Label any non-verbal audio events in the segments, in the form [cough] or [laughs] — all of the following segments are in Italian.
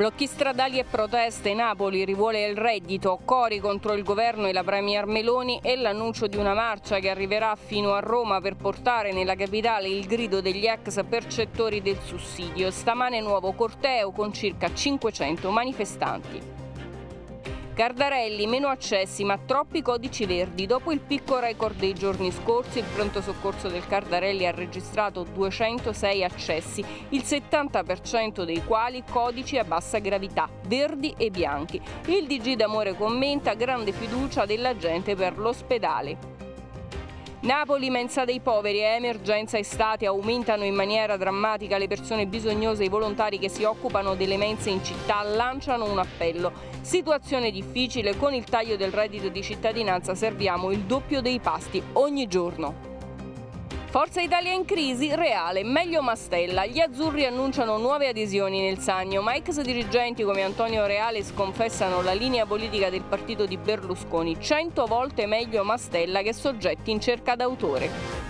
Blocchi stradali e proteste, Napoli rivuole il reddito, Cori contro il governo e la Premier Meloni e l'annuncio di una marcia che arriverà fino a Roma per portare nella capitale il grido degli ex percettori del sussidio. Stamane nuovo corteo con circa 500 manifestanti. Cardarelli, meno accessi ma troppi codici verdi. Dopo il picco record dei giorni scorsi, il pronto soccorso del Cardarelli ha registrato 206 accessi, il 70% dei quali codici a bassa gravità, verdi e bianchi. Il DG d'Amore commenta grande fiducia della gente per l'ospedale. Napoli, mensa dei poveri, eh. emergenza estate, aumentano in maniera drammatica le persone bisognose, e i volontari che si occupano delle mense in città lanciano un appello. Situazione difficile, con il taglio del reddito di cittadinanza serviamo il doppio dei pasti ogni giorno. Forza Italia in crisi, reale, meglio Mastella. Gli azzurri annunciano nuove adesioni nel Sannio, ma ex dirigenti come Antonio Reale sconfessano la linea politica del partito di Berlusconi, 100 volte meglio Mastella che soggetti in cerca d'autore.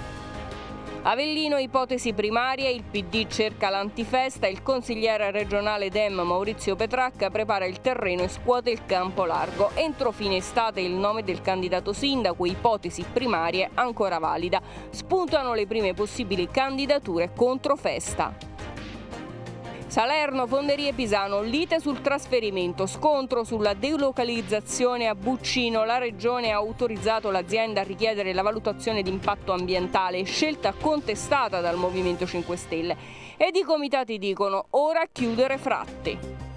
Avellino, ipotesi primarie, il PD cerca l'antifesta, il consigliere regionale Dem Maurizio Petracca prepara il terreno e scuote il campo largo. Entro fine estate il nome del candidato sindaco, ipotesi primarie ancora valida. Spuntano le prime possibili candidature contro festa. Salerno, Fonderie Pisano, lite sul trasferimento, scontro sulla delocalizzazione a Buccino, la regione ha autorizzato l'azienda a richiedere la valutazione di impatto ambientale, scelta contestata dal Movimento 5 Stelle. Ed i comitati dicono ora chiudere fratte.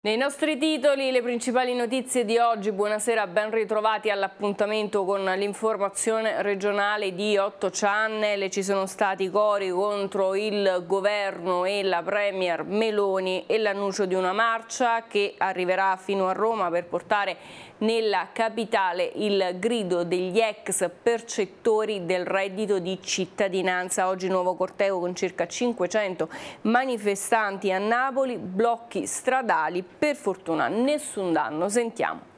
Nei nostri titoli le principali notizie di oggi, buonasera, ben ritrovati all'appuntamento con l'informazione regionale di 8 channel, ci sono stati cori contro il governo e la Premier Meloni e l'annuncio di una marcia che arriverà fino a Roma per portare nella capitale il grido degli ex percettori del reddito di cittadinanza. Oggi nuovo corteo con circa 500 manifestanti a Napoli, blocchi stradali. Per fortuna nessun danno. Sentiamo.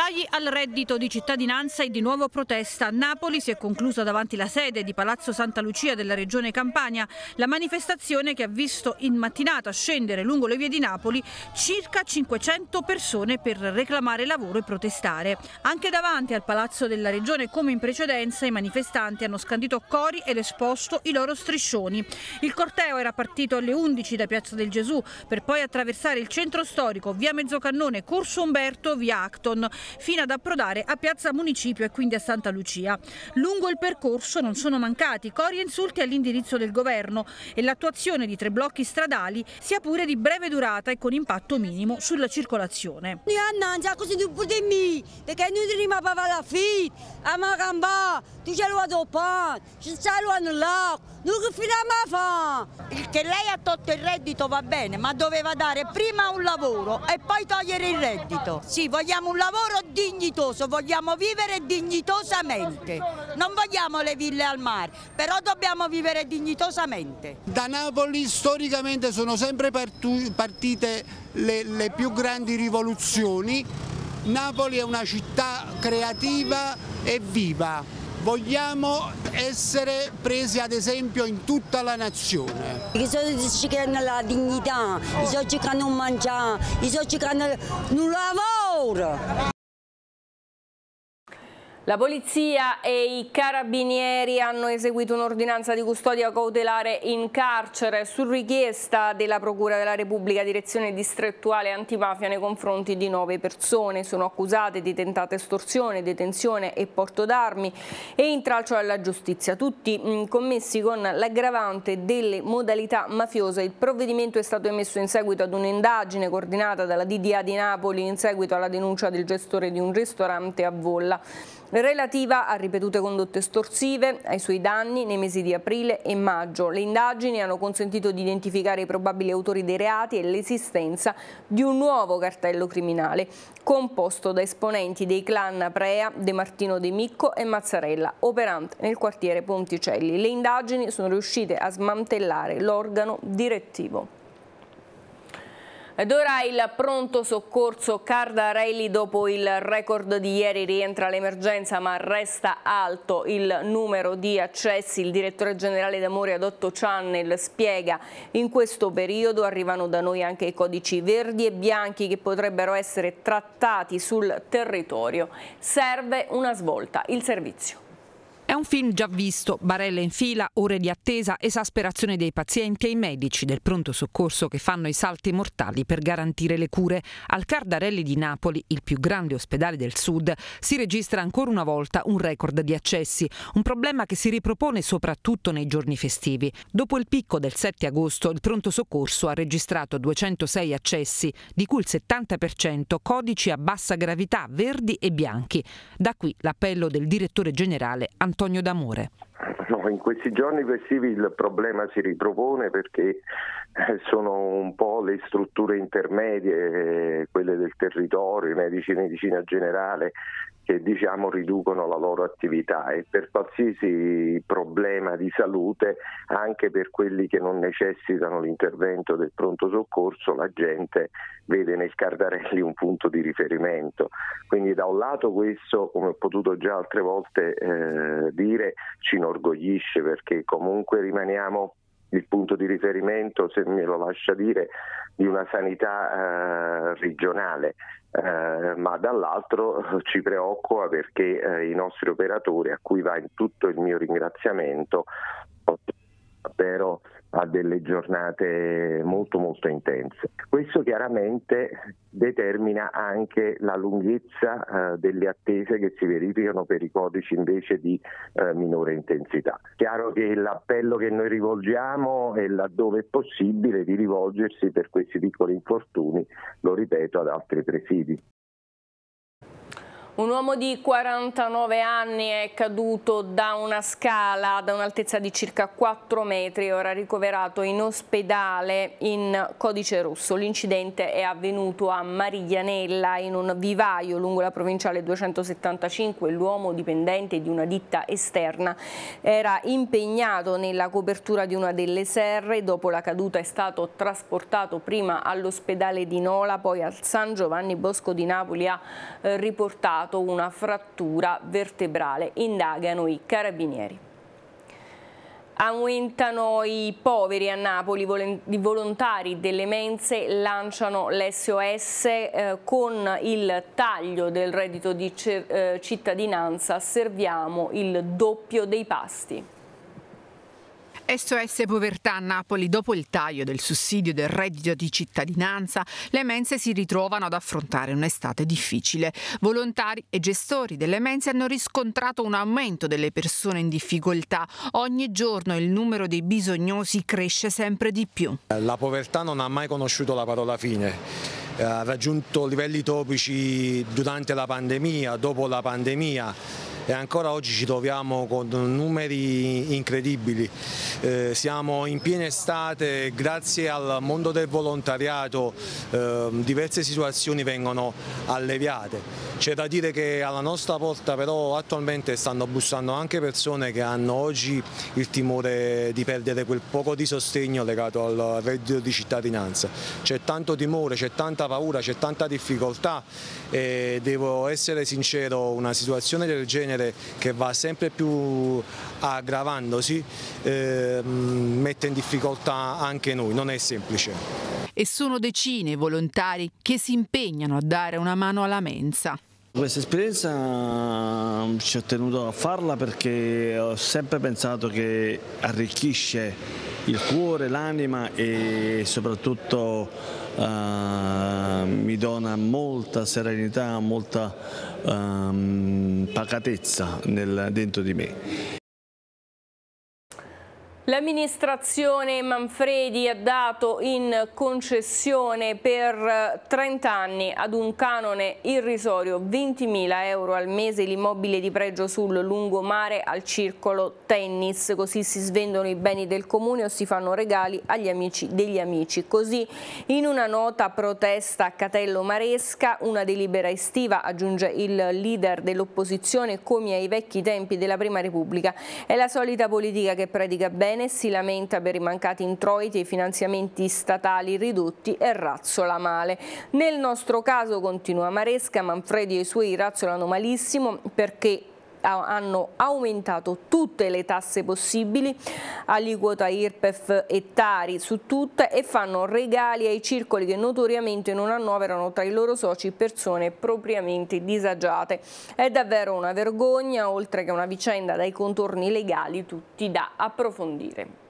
Tagli al reddito di cittadinanza e di nuovo protesta. A Napoli si è conclusa davanti la sede di Palazzo Santa Lucia della Regione Campania la manifestazione che ha visto in mattinata scendere lungo le vie di Napoli circa 500 persone per reclamare lavoro e protestare. Anche davanti al Palazzo della Regione, come in precedenza, i manifestanti hanno scandito cori ed esposto i loro striscioni. Il corteo era partito alle 11 da Piazza del Gesù per poi attraversare il centro storico, via Mezzocannone, Corso Umberto, via Acton fino ad approdare a Piazza Municipio e quindi a Santa Lucia. Lungo il percorso non sono mancati cori e insulti all'indirizzo del governo e l'attuazione di tre blocchi stradali sia pure di breve durata e con impatto minimo sulla circolazione. Che lei ha tolto il reddito va bene, ma doveva dare prima un lavoro e poi togliere il reddito. Sì, vogliamo un lavoro lavoro dignitoso, vogliamo vivere dignitosamente. Non vogliamo le ville al mare, però dobbiamo vivere dignitosamente. Da Napoli storicamente sono sempre partite le, le più grandi rivoluzioni. Napoli è una città creativa e viva. Vogliamo essere presi ad esempio in tutta la nazione. I soldi che hanno la dignità, i soldi che hanno mangiato, i soldi che hanno un lavoro. La polizia e i carabinieri hanno eseguito un'ordinanza di custodia cautelare in carcere su richiesta della Procura della Repubblica direzione distrettuale antimafia nei confronti di nove persone. Sono accusate di tentata estorsione, detenzione e porto d'armi e intralcio alla giustizia. Tutti mm, commessi con l'aggravante delle modalità mafiose. Il provvedimento è stato emesso in seguito ad un'indagine coordinata dalla DDA di Napoli in seguito alla denuncia del gestore di un ristorante a Volla relativa a ripetute condotte estorsive, ai suoi danni nei mesi di aprile e maggio. Le indagini hanno consentito di identificare i probabili autori dei reati e l'esistenza di un nuovo cartello criminale, composto da esponenti dei clan Prea, De Martino De Micco e Mazzarella, operante nel quartiere Ponticelli. Le indagini sono riuscite a smantellare l'organo direttivo. Ed ora il pronto soccorso Cardarelli dopo il record di ieri rientra l'emergenza ma resta alto il numero di accessi. Il direttore generale d'Amore ad 8 Channel spiega in questo periodo arrivano da noi anche i codici verdi e bianchi che potrebbero essere trattati sul territorio. Serve una svolta, il servizio. È un film già visto, barelle in fila, ore di attesa, esasperazione dei pazienti e i medici del pronto soccorso che fanno i salti mortali per garantire le cure. Al Cardarelli di Napoli, il più grande ospedale del sud, si registra ancora una volta un record di accessi, un problema che si ripropone soprattutto nei giorni festivi. Dopo il picco del 7 agosto, il pronto soccorso ha registrato 206 accessi, di cui il 70% codici a bassa gravità, verdi e bianchi. Da qui l'appello del direttore generale Antonio Antonio D'Amore. No, in questi giorni festivi il problema si ripropone perché eh, sono un po' le strutture intermedie, eh, quelle del territorio, i medici di medicina generale che diciamo riducono la loro attività e per qualsiasi problema di salute, anche per quelli che non necessitano l'intervento del pronto soccorso, la gente vede nei Scardarelli un punto di riferimento. Quindi da un lato questo, come ho potuto già altre volte eh, dire, ci inorgoglisce perché comunque rimaniamo il punto di riferimento, se me lo lascia dire, di una sanità eh, regionale, eh, ma dall'altro eh, ci preoccupa perché eh, i nostri operatori, a cui va in tutto il mio ringraziamento, davvero a delle giornate molto molto intense. Questo chiaramente determina anche la lunghezza eh, delle attese che si verificano per i codici invece di eh, minore intensità. Chiaro che l'appello che noi rivolgiamo è laddove è possibile di rivolgersi per questi piccoli infortuni, lo ripeto, ad altri presidi. Un uomo di 49 anni è caduto da una scala da un'altezza di circa 4 metri e ora ricoverato in ospedale in codice rosso. L'incidente è avvenuto a Mariglianella in un vivaio lungo la provinciale 275. L'uomo dipendente di una ditta esterna era impegnato nella copertura di una delle serre. Dopo la caduta è stato trasportato prima all'ospedale di Nola, poi al San Giovanni Bosco di Napoli ha eh, riportato provocato una frattura vertebrale, indagano i carabinieri. Aumentano i poveri a Napoli, i volontari delle mense lanciano l'SOS eh, con il taglio del reddito di eh, cittadinanza, serviamo il doppio dei pasti. SOS Povertà a Napoli, dopo il taglio del sussidio del reddito di cittadinanza, le mense si ritrovano ad affrontare un'estate difficile. Volontari e gestori delle mense hanno riscontrato un aumento delle persone in difficoltà. Ogni giorno il numero dei bisognosi cresce sempre di più. La povertà non ha mai conosciuto la parola fine ha raggiunto livelli topici durante la pandemia, dopo la pandemia, e ancora oggi ci troviamo con numeri incredibili. Eh, siamo in piena estate, grazie al mondo del volontariato eh, diverse situazioni vengono alleviate. C'è da dire che alla nostra porta però attualmente stanno bussando anche persone che hanno oggi il timore di perdere quel poco di sostegno legato al reddito di cittadinanza. C'è tanto timore, c'è tanta paura, c'è tanta difficoltà e devo essere sincero, una situazione del genere che va sempre più aggravandosi eh, mette in difficoltà anche noi, non è semplice. E sono decine i volontari che si impegnano a dare una mano alla mensa. Questa esperienza mm, ci ho tenuto a farla perché ho sempre pensato che arricchisce il cuore, l'anima e soprattutto uh, mi dona molta serenità, molta um, pacatezza nel, dentro di me. L'amministrazione Manfredi ha dato in concessione per 30 eh, anni ad un canone irrisorio 20.000 euro al mese l'immobile di pregio sul lungomare al circolo tennis. Così si svendono i beni del comune o si fanno regali agli amici degli amici. Così in una nota protesta a Catello Maresca, una delibera estiva, aggiunge il leader dell'opposizione come ai vecchi tempi della Prima Repubblica. È la solita politica che predica bene Bene si lamenta per i mancati introiti e i finanziamenti statali ridotti e razzola male. Nel nostro caso, continua Maresca, Manfredi e i suoi razzolano malissimo perché hanno aumentato tutte le tasse possibili, aliquota IRPEF e Tari su tutte e fanno regali ai circoli che notoriamente non annoverano tra i loro soci persone propriamente disagiate. È davvero una vergogna, oltre che una vicenda dai contorni legali tutti da approfondire.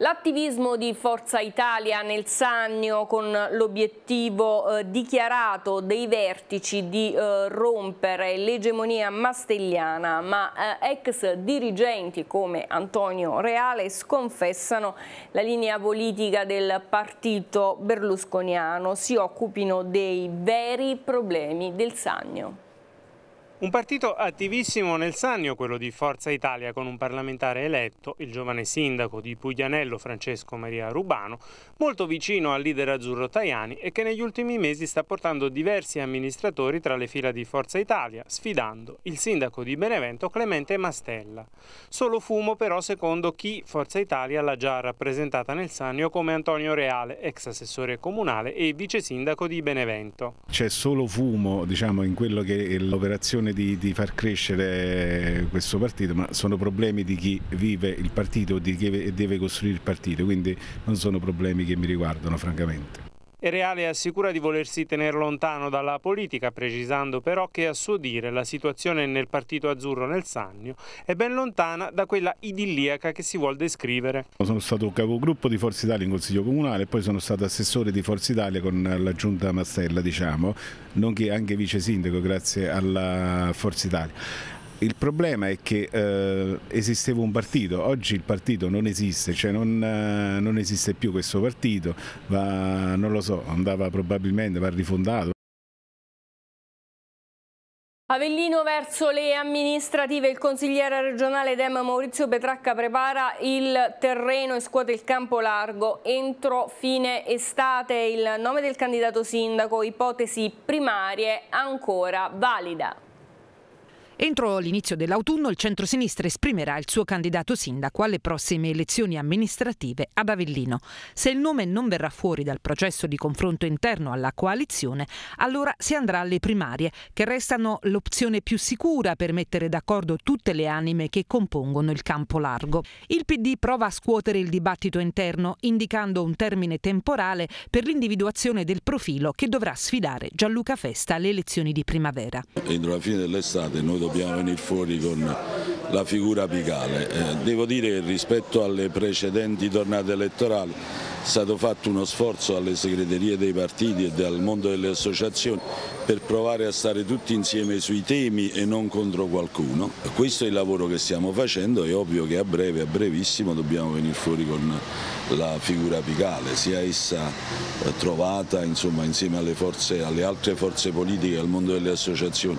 L'attivismo di Forza Italia nel Sannio con l'obiettivo eh, dichiarato dei vertici di eh, rompere l'egemonia mastelliana, ma eh, ex dirigenti come Antonio Reale sconfessano la linea politica del partito berlusconiano, si occupino dei veri problemi del Sannio. Un partito attivissimo nel Sannio, quello di Forza Italia, con un parlamentare eletto, il giovane sindaco di Puglianello Francesco Maria Rubano, molto vicino al leader azzurro Tajani e che negli ultimi mesi sta portando diversi amministratori tra le fila di Forza Italia, sfidando il sindaco di Benevento Clemente Mastella. Solo fumo però secondo chi Forza Italia l'ha già rappresentata nel Sannio come Antonio Reale, ex assessore comunale e vice sindaco di Benevento. C'è solo fumo diciamo, in quello che è l'operazione intenzione di, di, far crescere questo partito, ma sono problemi di chi vive il partito e deve costruire il partito, quindi non sono problemi che mi riguardano francamente. Reale assicura di volersi tenere lontano dalla politica, precisando però che a suo dire la situazione nel partito azzurro nel Sannio è ben lontana da quella idilliaca che si vuol descrivere. Sono stato capogruppo di Forza Italia in Consiglio Comunale e poi sono stato assessore di Forza Italia con la Giunta Mastella, diciamo, nonché anche vice sindaco grazie alla Forza Italia. Il problema è che eh, esisteva un partito, oggi il partito non esiste, cioè non, eh, non esiste più questo partito, va, non lo so, andava probabilmente, va rifondato. Avellino verso le amministrative, il consigliere regionale Dem Maurizio Petracca prepara il terreno e scuote il campo largo entro fine estate. Il nome del candidato sindaco, ipotesi primarie ancora valida. Entro l'inizio dell'autunno il centrosinistra esprimerà il suo candidato sindaco alle prossime elezioni amministrative ad Avellino. Se il nome non verrà fuori dal processo di confronto interno alla coalizione, allora si andrà alle primarie, che restano l'opzione più sicura per mettere d'accordo tutte le anime che compongono il campo largo. Il PD prova a scuotere il dibattito interno, indicando un termine temporale per l'individuazione del profilo che dovrà sfidare Gianluca Festa alle elezioni di primavera. Entro la fine dell'estate noi dobbiamo venire fuori con la figura apicale. Eh, devo dire che rispetto alle precedenti tornate elettorali è stato fatto uno sforzo alle segreterie dei partiti e dal mondo delle associazioni per provare a stare tutti insieme sui temi e non contro qualcuno. Questo è il lavoro che stiamo facendo, è ovvio che a breve, a brevissimo dobbiamo venire fuori con la figura apicale, sia essa eh, trovata insomma, insieme alle, forze, alle, altre forze politiche, al mondo delle associazioni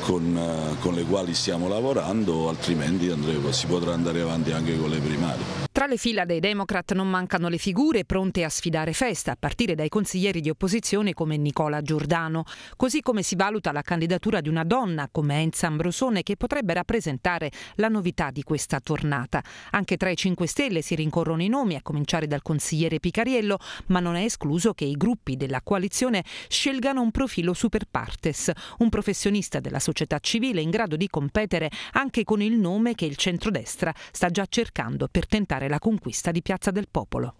con, eh, con le quali stiamo lavorando, altrimenti andremo, si potrà andare avanti anche con le primarie. Tra le fila dei Democrat non mancano le figure pronte a sfidare festa, a partire dai consiglieri di opposizione come Nicola Giordano, così come si valuta la candidatura di una donna come Enza Ambrosone che potrebbe rappresentare la novità di questa tornata. Anche tra i 5 Stelle si rincorrono i nomi, a cominciare dal consigliere Picariello, ma non è escluso che i gruppi della coalizione scelgano un profilo super partes, un professionista della società civile in grado di competere anche con il nome che il centrodestra sta già cercando per tentare bloccare la conquista di Piazza del Popolo.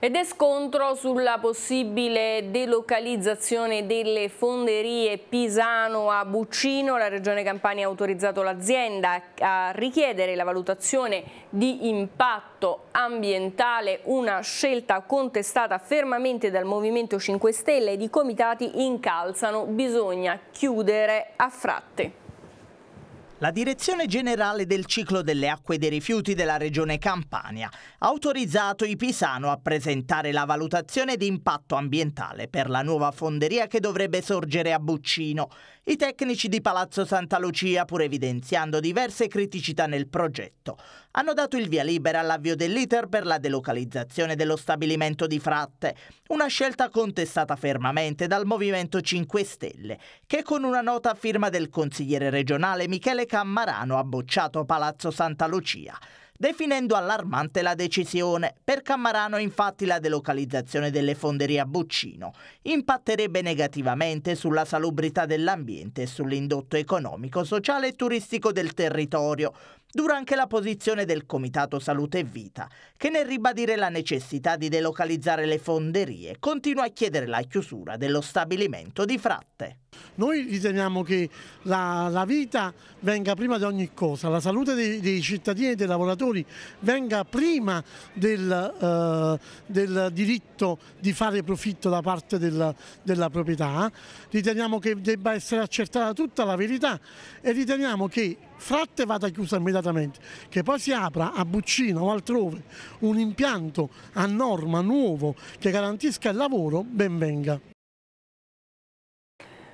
Ed è scontro sulla possibile delocalizzazione delle fonderie Pisano a Buccino. La Regione Campania ha autorizzato l'azienda a richiedere la valutazione di impatto ambientale, una scelta contestata fermamente dal Movimento 5 Stelle ed i comitati incalzano. Bisogna chiudere a fratte. La Direzione Generale del Ciclo delle Acque e dei Rifiuti della Regione Campania ha autorizzato i Pisano a presentare la valutazione di impatto ambientale per la nuova fonderia che dovrebbe sorgere a Buccino. I tecnici di Palazzo Santa Lucia, pur evidenziando diverse criticità nel progetto, hanno dato il via libera all'avvio dell'iter per la delocalizzazione dello stabilimento di Fratte, una scelta contestata fermamente dal Movimento 5 Stelle, che con una nota a firma del consigliere regionale Michele Cammarano ha bocciato Palazzo Santa Lucia, definendo allarmante la decisione. Per Cammarano infatti la delocalizzazione delle fonderie a Buccino impatterebbe negativamente sulla salubrità dell'ambiente e sull'indotto economico, sociale e turistico del territorio, Dura anche la posizione del Comitato Salute e Vita, che nel ribadire la necessità di delocalizzare le fonderie continua a chiedere la chiusura dello stabilimento di Fratte. Noi riteniamo che la, la vita venga prima di ogni cosa, la salute dei, dei cittadini e dei lavoratori venga prima del, eh, del, diritto di fare profitto da parte del, della proprietà, riteniamo che debba essere accertata tutta la verità e riteniamo che Fratte vada chiusa immediatamente, che poi si apra a Buccino o altrove un impianto a norma nuovo che garantisca il lavoro, ben venga.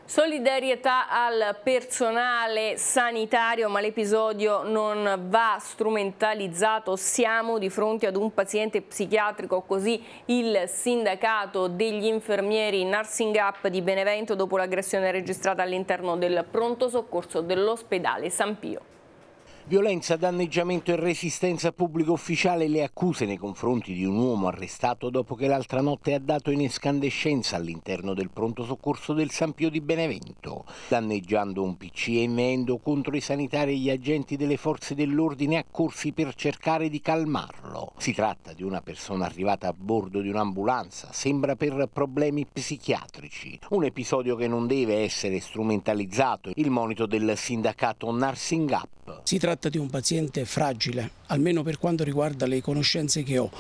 Solidarietà al personale sanitario, ma l'episodio non va strumentalizzato, siamo di fronte ad un paziente psichiatrico, così il sindacato degli infermieri Nursing Up di Benevento dopo l'aggressione registrata all'interno del pronto soccorso dell'ospedale San Pio. Violenza, danneggiamento e resistenza pubblico ufficiale le accuse nei confronti di un uomo arrestato dopo che l'altra notte ha dato in escandescenza all'interno del pronto soccorso del San Pio di Benevento, danneggiando un PC e meendo contro i sanitari e gli agenti delle forze dell'ordine accorsi per cercare di calmarlo. Si tratta di una persona arrivata a bordo di un'ambulanza, sembra per problemi psichiatrici, un episodio che non deve essere strumentalizzato, il monito del sindacato Narsing Up. Si tratta tratta di un paziente fragile almeno per quanto riguarda le conoscenze che ho,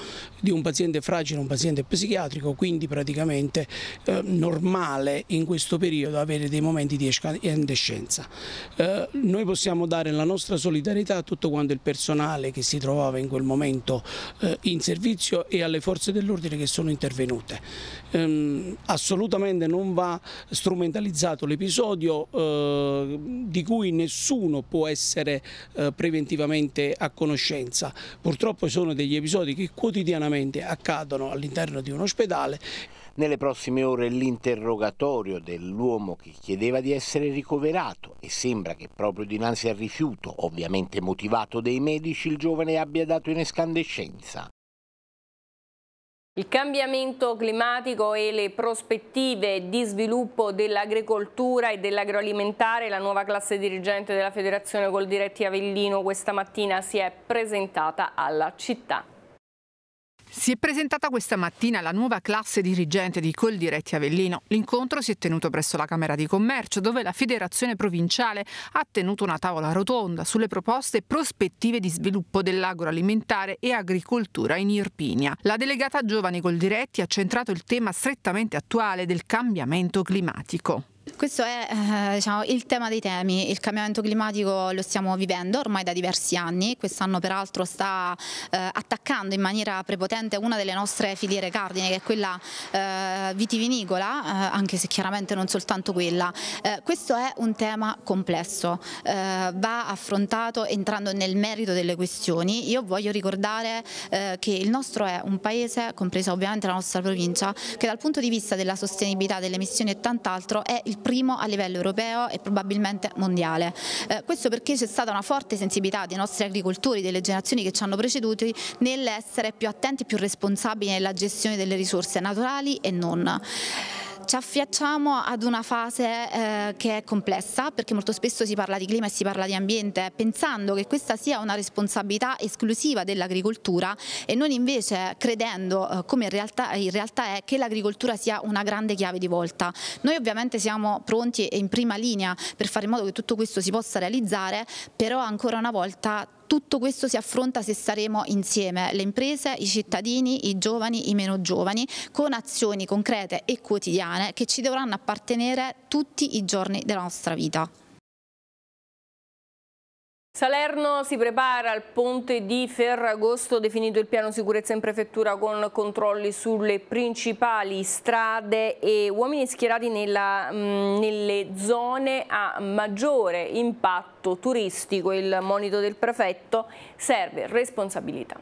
di un paziente fragile, un paziente psichiatrico, quindi praticamente eh, normale in questo periodo avere dei momenti di escandescenza. Eh, noi possiamo dare la nostra solidarietà a tutto quanto il personale che si trovava in quel momento eh, in servizio e alle forze dell'ordine che sono intervenute. Ehm, assolutamente non va strumentalizzato l'episodio eh, di cui nessuno può essere eh, preventivamente a conoscenza conoscenza. Purtroppo sono degli episodi che quotidianamente accadono all'interno di un ospedale. Nelle prossime ore l'interrogatorio dell'uomo che chiedeva di essere ricoverato e sembra che proprio dinanzi al rifiuto, ovviamente motivato dei medici, il giovane abbia dato in escandescenza. Il cambiamento climatico e le prospettive di sviluppo dell'agricoltura e dell'agroalimentare, la nuova classe dirigente della Federazione Coldiretti Avellino questa mattina si è presentata alla città. Si è presentata questa mattina la nuova classe dirigente di Coldiretti Avellino. L'incontro si è tenuto presso la Camera di Commercio, dove la Federazione Provinciale ha tenuto una tavola rotonda sulle proposte e prospettive di sviluppo dell'agroalimentare e agricoltura in Irpinia. La delegata giovani Coldiretti ha centrato il tema strettamente attuale del cambiamento climatico. Questo è eh, diciamo, il tema dei temi, il cambiamento climatico lo stiamo vivendo ormai da diversi anni, quest'anno peraltro sta eh, attaccando in maniera prepotente una delle nostre filiere cardine che è quella eh, vitivinicola, eh, anche se chiaramente non soltanto quella. Eh, questo è un tema complesso, eh, va affrontato entrando nel merito delle questioni. Io voglio ricordare che il nostro è un paese, compresa ovviamente la nostra provincia, che dal punto di vista della sostenibilità, delle emissioni e tant'altro è il il primo a livello europeo e probabilmente mondiale. Eh, questo perché c'è stata una forte sensibilità dei nostri agricoltori, delle generazioni che ci hanno preceduti nell'essere più attenti e più responsabili nella gestione delle risorse naturali e non. Ci affiacciamo ad una fase eh, che è complessa perché molto spesso si parla di clima e si parla di ambiente pensando che questa sia una responsabilità esclusiva dell'agricoltura e non invece credendo eh, come in realtà, in realtà, è che l'agricoltura sia una grande chiave di volta. Noi ovviamente siamo pronti e in prima linea per fare in modo che tutto questo si possa realizzare però ancora una volta tutto questo si affronta se saremo insieme, le imprese, i cittadini, i giovani, i meno giovani, con azioni concrete e quotidiane che ci dovranno appartenere tutti i giorni della nostra vita. Salerno si prepara al ponte di Ferragosto, definito il piano sicurezza in prefettura con controlli sulle principali strade e uomini schierati nella, mh, mm, nelle zone a maggiore impatto turistico. Il monito del prefetto serve responsabilità.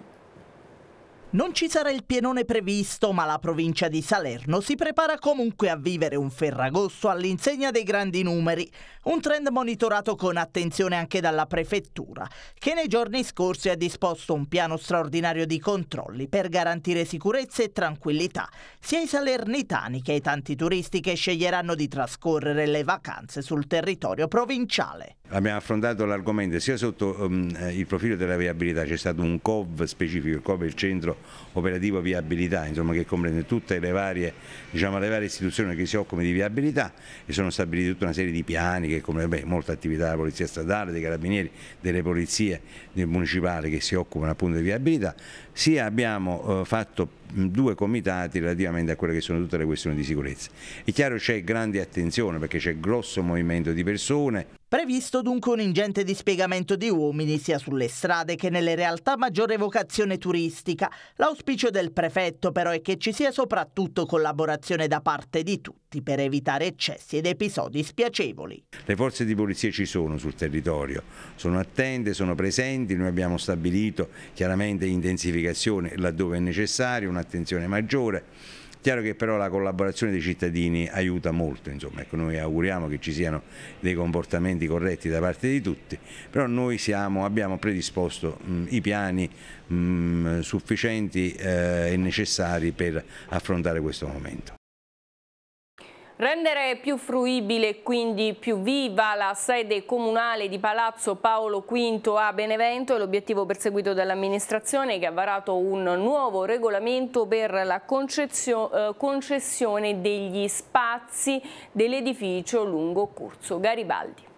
Non ci sarà il pienone previsto, ma la provincia di Salerno si prepara comunque a vivere un ferragosto all'insegna dei grandi numeri, un trend monitorato con attenzione anche dalla prefettura, che nei giorni scorsi ha disposto un piano straordinario di controlli per garantire sicurezza e tranquillità sia ai salernitani che ai tanti turisti che sceglieranno di trascorrere le vacanze sul territorio provinciale. Abbiamo affrontato l'argomento sia sotto um, il profilo della viabilità, c'è stato un COV specifico, il COV è il centro operativo viabilità, insomma, che comprende tutte le varie, diciamo, le varie, istituzioni che si occupano di viabilità e sono stabiliti tutta una serie di piani che comprende molta attività della Polizia Stradale, dei Carabinieri, delle polizie municipali che si occupano appunto di viabilità, sia abbiamo eh, fatto due comitati relativamente a quelle che sono tutte le questioni di sicurezza. È chiaro c'è grande attenzione perché c'è grosso movimento di persone. Previsto dunque un ingente dispiegamento di uomini sia sulle strade che nelle realtà maggiore vocazione turistica. L'auspicio del prefetto però è che ci sia soprattutto collaborazione da parte di tutti stretti per evitare eccessi ed episodi spiacevoli. Le forze di polizia ci sono sul territorio, sono attente, sono presenti, noi abbiamo stabilito chiaramente intensificazione laddove è necessario, un'attenzione maggiore. Chiaro che però la collaborazione dei cittadini aiuta molto, ecco, noi auguriamo che ci siano dei comportamenti corretti da parte di tutti, però noi siamo, abbiamo predisposto mh, mm, i piani mh, mm, sufficienti eh, e necessari per affrontare questo momento. Rendere più fruibile e quindi più viva la sede comunale di Palazzo Paolo V a Benevento è l'obiettivo perseguito dall'amministrazione che ha varato un nuovo regolamento per la eh, concessione degli spazi dell'edificio lungo corso Garibaldi.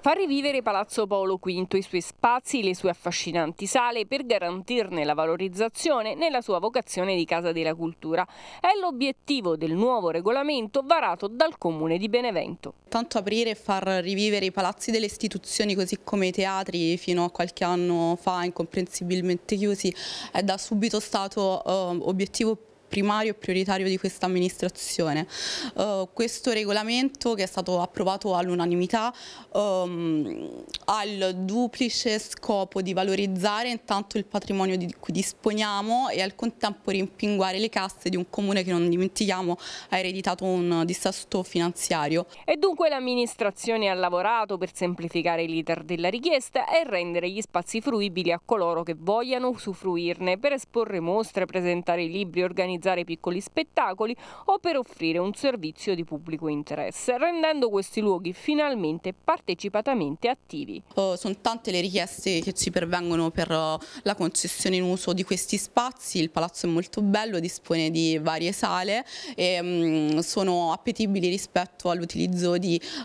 Far rivivere Palazzo Paolo V, i suoi spazi, le sue affascinanti sale per garantirne la valorizzazione nella sua vocazione di Casa della Cultura è l'obiettivo del nuovo regolamento varato dal Comune di Benevento. Tanto aprire e far rivivere i palazzi delle istituzioni così come i teatri fino a qualche anno fa incomprensibilmente chiusi è da subito stato eh, obiettivo primario e prioritario di questa amministrazione. Uh, questo regolamento che è stato approvato all'unanimità um, ha il duplice scopo di valorizzare intanto il patrimonio di cui disponiamo e al contempo rimpinguare le casse di un comune che non dimentichiamo ha ereditato un dissesto finanziario. E dunque l'amministrazione ha lavorato per semplificare l'iter della richiesta e rendere gli spazi fruibili a coloro che vogliano usufruirne per esporre mostre, presentare libri, organizzare organizzare piccoli spettacoli o per offrire un servizio di pubblico interesse, rendendo questi luoghi finalmente partecipatamente attivi. Oh, sono tante le richieste che ci pervengono per eh, la concessione in uso di questi spazi, il palazzo è molto bello, dispone di varie sale e um, sono appetibili rispetto all'utilizzo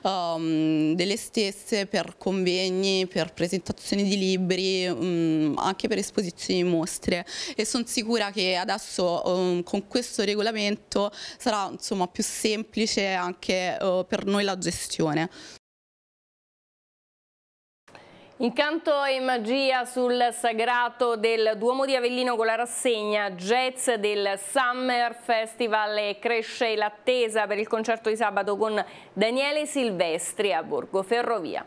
um, delle stesse per convegni, per presentazioni di libri, um, anche per esposizioni e mostre e sono sicura che adesso ehm, con questo regolamento sarà insomma, più semplice anche eh, per noi la gestione. Incanto e magia sul sagrato del Duomo di Avellino con la rassegna jazz del Summer Festival e cresce l'attesa per il concerto di sabato con Daniele Silvestri a Borgo Ferrovia.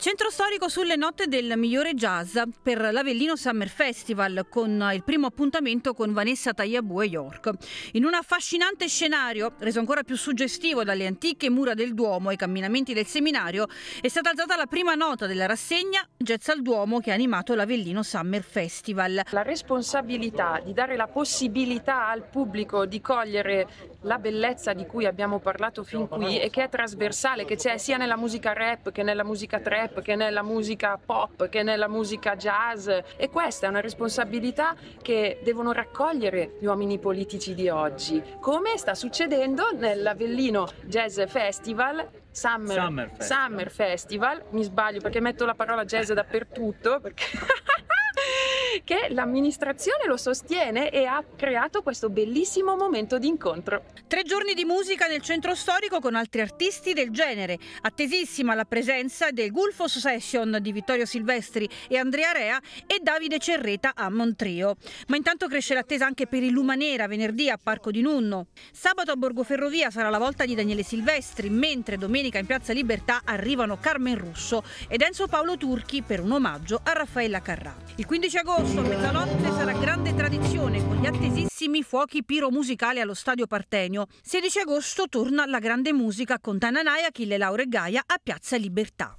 Centro storico sulle note del migliore jazz per l'Avellino Summer Festival con il primo appuntamento con Vanessa Tagliabue York. In un affascinante scenario, reso ancora più suggestivo dalle antiche mura del Duomo e i camminamenti del seminario, è stata alzata la prima nota della rassegna Jazz al Duomo che ha animato l'Avellino Summer Festival. La responsabilità di dare la possibilità al pubblico di cogliere la bellezza di cui abbiamo parlato fin qui e che è trasversale, che c'è sia nella musica rap che nella musica trap rap, che nella musica pop, che nella musica jazz e questa è una responsabilità che devono raccogliere gli uomini politici di oggi, come sta succedendo nell'Avellino Jazz Festival Summer, Summer Festival. Summer Festival, mi sbaglio perché metto la parola jazz dappertutto perché [laughs] [laughs] [laughs] che l'amministrazione lo sostiene e ha creato questo bellissimo momento di incontro. Tre giorni di musica nel centro storico con altri artisti del genere, attesissima la presenza del Gulfo Session di Vittorio Silvestri e Andrea Rea e Davide Cerreta a Montrio. Ma intanto cresce l'attesa anche per il Luma Nera venerdì a Parco di Nunno. Sabato a Borgo Ferrovia sarà la volta di Daniele Silvestri, mentre domenica in Piazza Libertà arrivano Carmen Russo ed Enzo Paolo Turchi per un omaggio a Raffaella Carrà. Il 15 agosto a mezzanotte sarà grande tradizione con gli attesissimi fuochi piromusicali allo Stadio Partenio. 16 agosto torna la grande musica con Tananai, Achille Laura e Gaia a Piazza Libertà.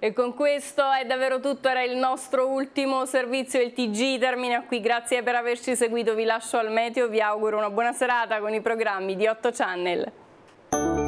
E con questo è davvero tutto, era il nostro ultimo servizio, il TG termina qui, grazie per averci seguito, vi lascio al meteo, vi auguro una buona serata con i programmi di 8 Channel.